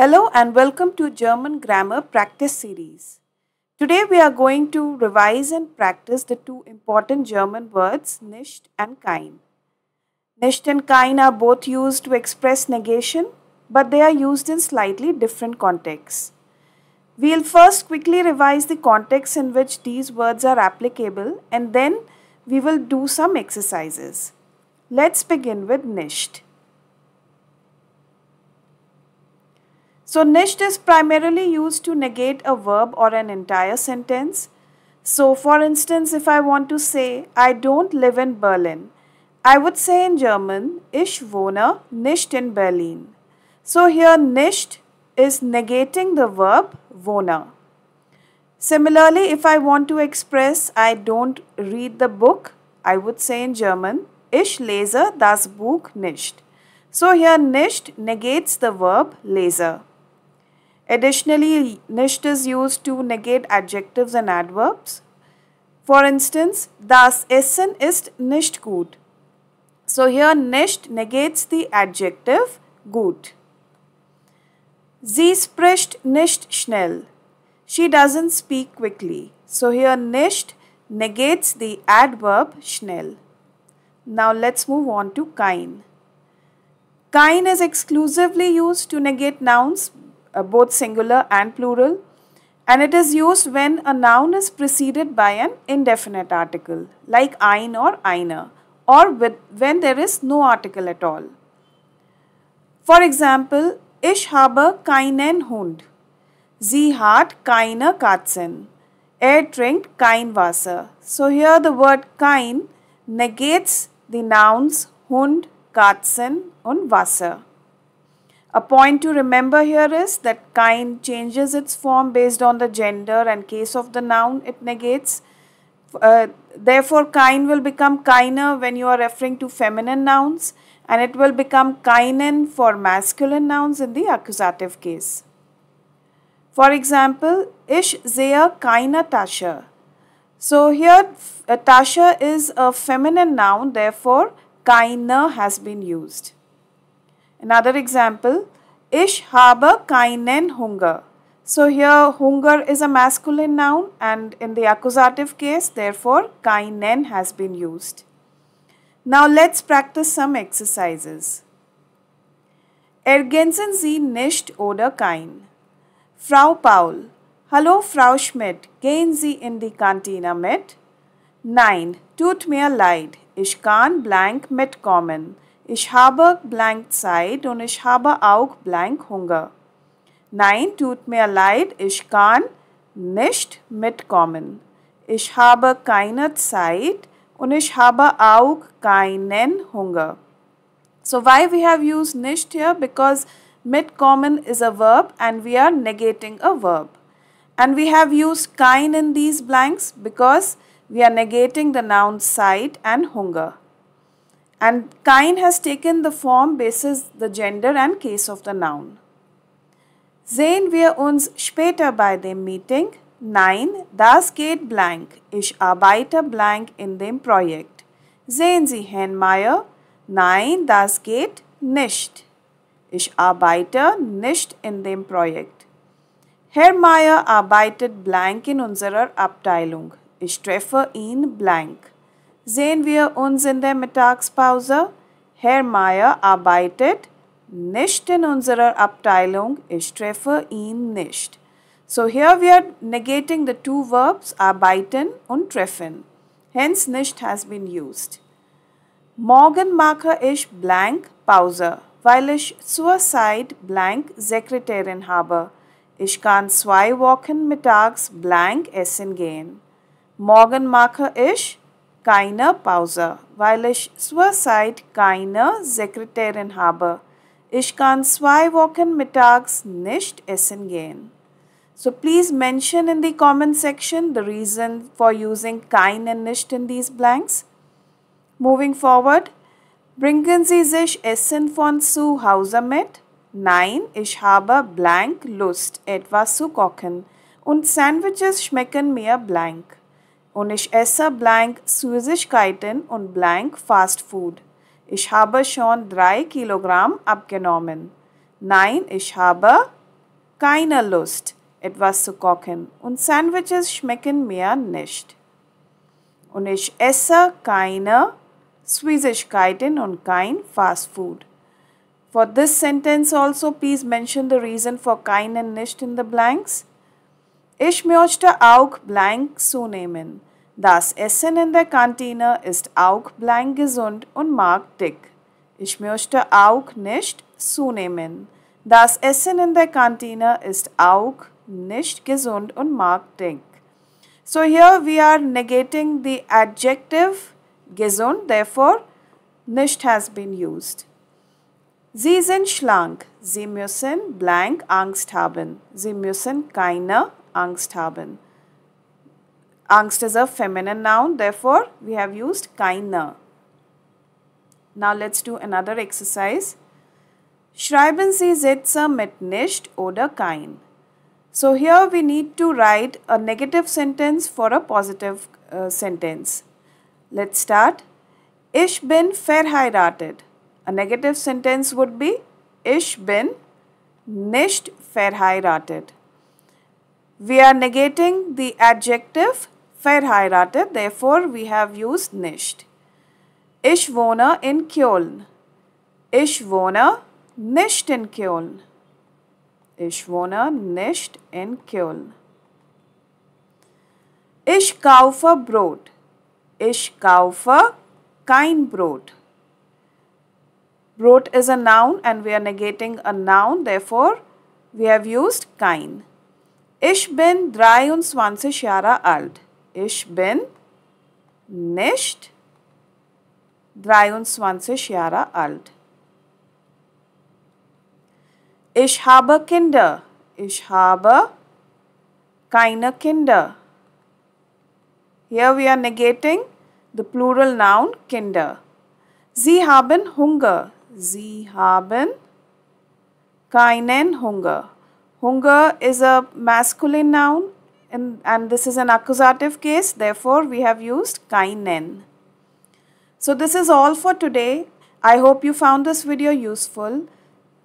Hello and welcome to German Grammar Practice Series. Today we are going to revise and practice the two important German words nicht and kein. Nicht and kein are both used to express negation but they are used in slightly different contexts. We'll first quickly revise the context in which these words are applicable and then we will do some exercises. Let's begin with nicht. So nicht is primarily used to negate a verb or an entire sentence. So for instance, if I want to say, I don't live in Berlin, I would say in German, ich wohne nicht in Berlin. So here nicht is negating the verb wohne. Similarly, if I want to express I don't read the book, I would say in German, ich lese das Buch nicht. So here nicht negates the verb lese. Additionally, nicht is used to negate adjectives and adverbs. For instance, das Essen ist nicht gut. So here nicht negates the adjective gut. Sie spricht nicht schnell. She doesn't speak quickly. So here nicht negates the adverb schnell. Now let's move on to kein. Kein is exclusively used to negate nouns uh, both singular and plural and it is used when a noun is preceded by an indefinite article like ein or einer or with, when there is no article at all. For example, ich habe keinen Hund. Sie hat keine Katzen. Er trinkt kein Wasser. So here the word kein negates the nouns Hund, Katzen and Wasser. A point to remember here is that kind changes its form based on the gender and case of the noun it negates. Uh, therefore, kind will become kinder when you are referring to feminine nouns and it will become kinen for masculine nouns in the accusative case. For example, ish zeya kaina tasha. So here a uh, tasha is a feminine noun therefore kaina has been used. Another example, Ish habe kainen hunger. So here hunger is a masculine noun and in the accusative case therefore kainen has been used. Now let's practice some exercises. Ergänzen Sie nicht oder kein. Frau Paul. Hallo Frau Schmidt, gehen Sie in die Kantine mit? Nein, tut mir leid, ich kann blank mitkommen. Ich habe blank Zeit und ich habe auch blank Hunger. Nein, tut mir leid, ich kann nicht mitkommen. Ich habe keine Zeit und ich habe auch keinen Hunger. So why we have used nicht here? Because mitkommen is a verb and we are negating a verb. And we have used kein in these blanks because we are negating the noun sight and hunger and kind has taken the form basis the gender and case of the noun. Sehen wir uns später bei dem Meeting. Nein, das geht blank. Ich arbeite blank in dem Projekt. Sehen Sie, Herrn Meyer? Nein, das geht nicht. Ich arbeite nicht in dem Projekt. Herr Meyer arbeitet blank in unserer Abteilung. Ich treffe ihn blank. sehen wir uns in der Mittagspause. Herr Meyer arbeitet nicht in unserer Abteilung. Ich treffe ihn nicht. So here we are negating the two verbs arbeiten und treffen. Hence nicht has been used. Morgen mache ich blank Pause, weil ich zur Zeit blank Sekretärin habe. Ich kann zwei Wochen mittags blank essen gehen. Morgen mache ich blank keine Pause, weil ich zurzeit keine Sekretärin habe. Ich kann zwei Wochen mittags nicht essen gehen. So please mention in the comment section the reason for using kein and nicht in these blanks. Moving forward, bringen Sie sich Essen von zu Hause mit? Nein, ich habe blank Lust, etwas zu kochen und Sandwiches schmecken mir blank. Und ich esse blank Süßigkeiten und blank Fast Food. Ich habe schon drei Kilogramm abgenommen. Nein, ich habe keine Lust, etwas zu kochen und Sandwiches schmecken mir nicht. Und ich esse keine Süßigkeiten und kein Fast Food. For this sentence also, please mention the reason for kein and nicht in the blanks. Ich möchte auch blank zunehmen. Das Essen in der Kantine ist auch blank gesund und mag dick. Ich möchte auch nicht zunehmen. Das Essen in der Kantine ist auch nicht gesund und mag dick. So here we are negating the adjective gesund, therefore nicht has been used. Sie sind schlank. Sie müssen blank Angst haben. Sie müssen keine Angst haben. Angst is a feminine noun, therefore we have used keine. Now let's do another exercise. Schreiben Sie Sätze mit nicht oder kein. So here we need to write a negative sentence for a positive uh, sentence. Let's start. Ich bin verheiratet. A negative sentence would be Ich bin nicht verheiratet. We are negating the adjective verheiratet, therefore we have used nicht. Ich wohne in Köln. Ich wohne nicht in Köln. Ich wohne nicht in Köln. Ich kaufe Brot. Ich kaufe kein Brot. Brot is a noun and we are negating a noun, therefore we have used kein. Ich bin 23 Jahre alt. Ich bin nicht 23 Jahre alt. Ich habe Kinder. Ich habe keine Kinder. Here we are negating the plural noun Kinder. Sie haben Hunger. Sie haben keinen Hunger. Hunger is a masculine noun and, and this is an accusative case. Therefore, we have used kainen. So this is all for today. I hope you found this video useful.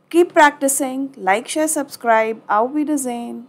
Keep practicing. Like, share, subscribe. Auf Wiedersehen.